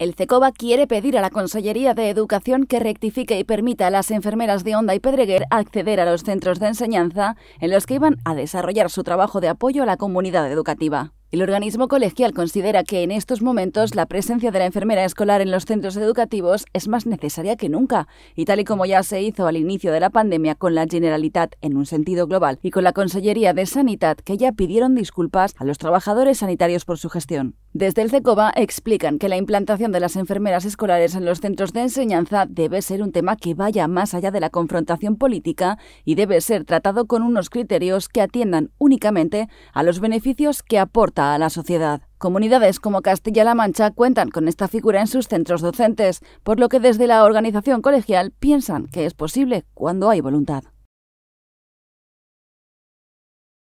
El CECOBA quiere pedir a la Consellería de Educación que rectifique y permita a las enfermeras de Onda y Pedreguer acceder a los centros de enseñanza en los que iban a desarrollar su trabajo de apoyo a la comunidad educativa. El organismo colegial considera que en estos momentos la presencia de la enfermera escolar en los centros educativos es más necesaria que nunca, y tal y como ya se hizo al inicio de la pandemia con la Generalitat en un sentido global y con la Consellería de Sanidad que ya pidieron disculpas a los trabajadores sanitarios por su gestión. Desde el CECOBA explican que la implantación de las enfermeras escolares en los centros de enseñanza debe ser un tema que vaya más allá de la confrontación política y debe ser tratado con unos criterios que atiendan únicamente a los beneficios que aporta a la sociedad. Comunidades como Castilla-La Mancha cuentan con esta figura en sus centros docentes, por lo que desde la organización colegial piensan que es posible cuando hay voluntad.